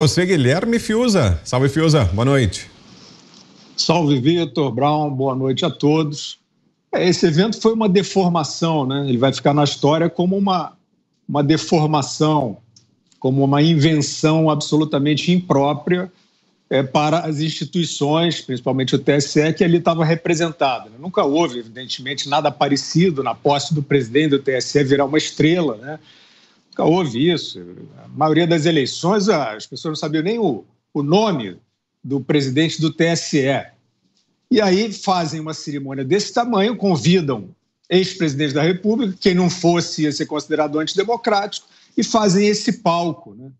Você, Guilherme Fiuza. Salve, Fiuza. Boa noite. Salve, Vitor, Brown. Boa noite a todos. É, esse evento foi uma deformação, né? Ele vai ficar na história como uma, uma deformação, como uma invenção absolutamente imprópria é, para as instituições, principalmente o TSE, que ali estava representado. Né? Nunca houve, evidentemente, nada parecido na posse do presidente do TSE virar uma estrela, né? nunca houve isso. A maioria das eleições, ah, as pessoas não sabiam nem o, o nome do presidente do TSE. E aí fazem uma cerimônia desse tamanho, convidam ex-presidente da República, quem não fosse ia ser considerado antidemocrático, e fazem esse palco, né?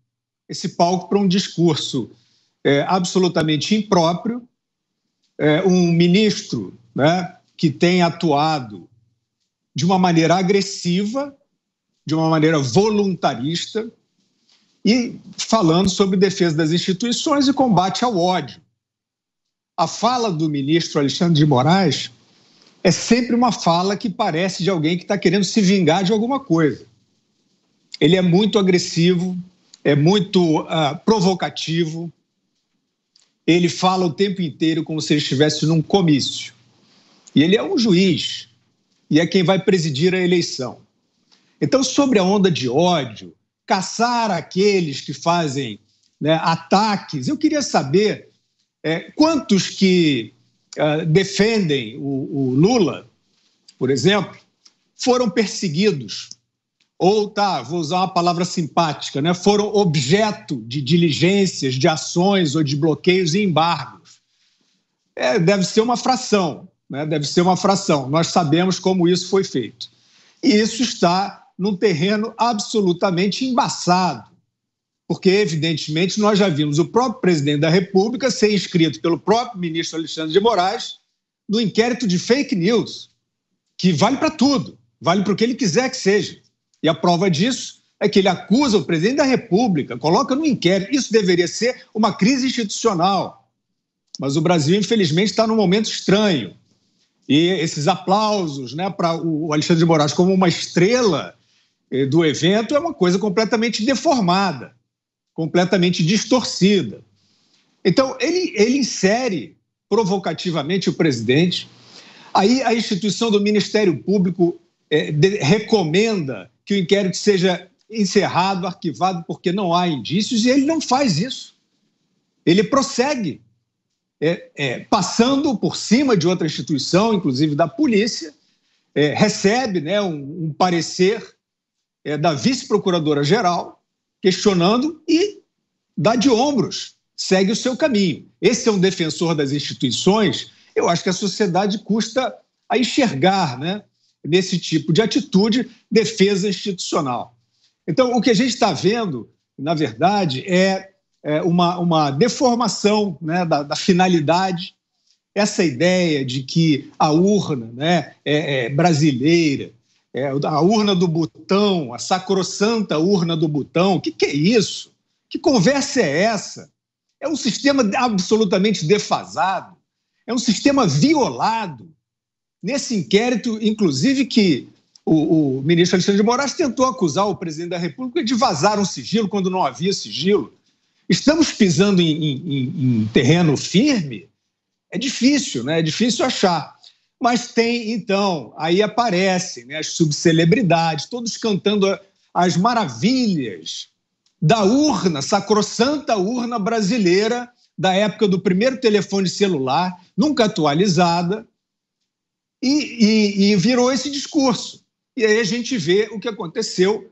esse palco para um discurso é, absolutamente impróprio, é, um ministro né, que tem atuado de uma maneira agressiva, de uma maneira voluntarista e falando sobre defesa das instituições e combate ao ódio. A fala do ministro Alexandre de Moraes é sempre uma fala que parece de alguém que está querendo se vingar de alguma coisa. Ele é muito agressivo, é muito uh, provocativo. Ele fala o tempo inteiro como se ele estivesse num comício. E ele é um juiz e é quem vai presidir a eleição. Então, sobre a onda de ódio, caçar aqueles que fazem né, ataques, eu queria saber é, quantos que uh, defendem o, o Lula, por exemplo, foram perseguidos ou tá, vou usar uma palavra simpática, né? Foram objeto de diligências, de ações ou de bloqueios e embargos. É, deve ser uma fração, né? Deve ser uma fração. Nós sabemos como isso foi feito. E isso está num terreno absolutamente embaçado. Porque, evidentemente, nós já vimos o próprio presidente da República ser inscrito pelo próprio ministro Alexandre de Moraes no inquérito de fake news, que vale para tudo, vale para o que ele quiser que seja. E a prova disso é que ele acusa o presidente da República, coloca no inquérito. Isso deveria ser uma crise institucional. Mas o Brasil, infelizmente, está num momento estranho. E esses aplausos né, para o Alexandre de Moraes como uma estrela eh, do evento é uma coisa completamente deformada, completamente distorcida. Então, ele, ele insere provocativamente o presidente. Aí, a instituição do Ministério Público é, de, recomenda que o inquérito seja encerrado, arquivado, porque não há indícios, e ele não faz isso. Ele prossegue, é, é, passando por cima de outra instituição, inclusive da polícia, recebe né, um, um parecer é, da vice-procuradora-geral, questionando e dá de ombros, segue o seu caminho. Esse é um defensor das instituições, eu acho que a sociedade custa a enxergar né, nesse tipo de atitude defesa institucional. Então, o que a gente está vendo, na verdade, é, é uma, uma deformação né, da, da, finalidade. Essa ideia de que a urna né, é, é brasileira, é, a urna do botão, a sacrossanta urna do botão. O que, que é isso? Que conversa é essa? É um sistema absolutamente defasado, é um sistema violado. Nesse inquérito, inclusive, que o, o ministro Alexandre de Moraes tentou acusar o presidente da República de vazar um sigilo quando não havia sigilo. Estamos pisando em, em, em terreno firme? É difícil, né? É difícil achar. Mas tem, então, aí aparecem né, as subcelebridades, todos cantando as maravilhas da urna, sacrossanta urna brasileira, da época do primeiro telefone celular, nunca atualizada, e, e, e virou esse discurso. E aí a gente vê o que aconteceu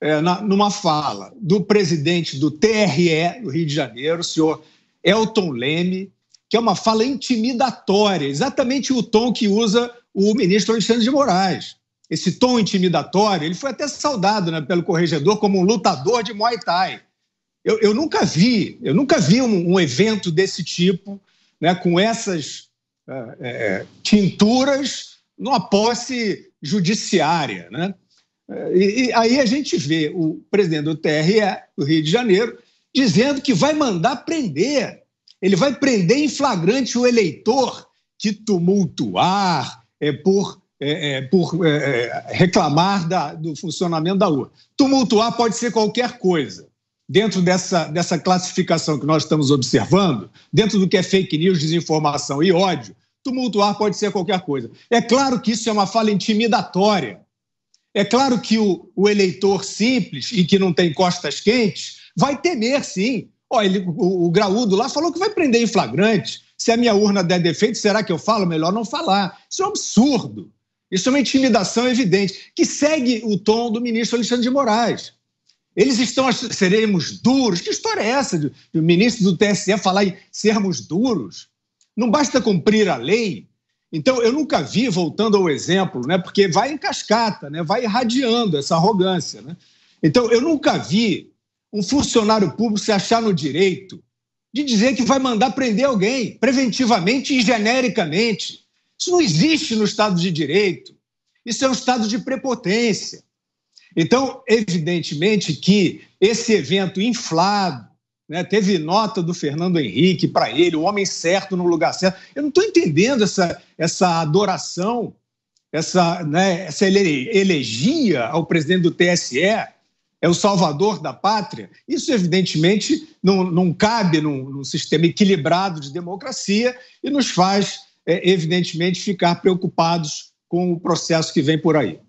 é, na, numa fala do presidente do TRE do Rio de Janeiro, o senhor Elton Leme, que é uma fala intimidatória, exatamente o tom que usa o ministro Alexandre de Moraes. Esse tom intimidatório, ele foi até saudado né, pelo corregedor como um lutador de Muay Thai. Eu, eu nunca vi, eu nunca vi um, um evento desse tipo, né, com essas é, é tinturas numa posse judiciária, né? É, e, e, aí a gente vê o presidente do TRE do Rio de Janeiro dizendo que vai mandar prender ele vai prender em flagrante o eleitor que tumultuar é, por, é, é, por é, é, reclamar da, do funcionamento da urna. Tumultuar pode ser qualquer coisa. Dentro dessa, dessa classificação que nós estamos observando, dentro do que é fake news, desinformação e ódio, tumultuar pode ser qualquer coisa. É claro que isso é uma fala intimidatória. É claro que o, o eleitor simples e que não tem costas quentes vai temer, sim, Ó, ele, o, o graúdo lá falou que vai prender em flagrante. Se a minha urna der defeito, será que eu falo? Melhor não falar. Isso é um absurdo. Isso é uma intimidação evidente, que segue o tom do ministro Alexandre de Moraes. Eles estão, seremos duros. Que história é essa de, de o ministro do TSE falar em sermos duros? Não basta cumprir a lei. Então, eu nunca vi, voltando ao exemplo, né, porque vai em cascata, né, vai irradiando essa arrogância. Né? Então, eu nunca vi um funcionário público se achar no direito de dizer que vai mandar prender alguém preventivamente e genericamente. Isso não existe no Estado de Direito. Isso é um estado de prepotência. Então, evidentemente que esse evento inflado, né, teve nota do Fernando Henrique para ele, o homem certo no lugar certo. Eu não estou entendendo essa, essa adoração, essa, né, essa elegia ao presidente do TSE, é o salvador da pátria, isso evidentemente não, não cabe num, num sistema equilibrado de democracia e nos faz, é, evidentemente, ficar preocupados com o processo que vem por aí.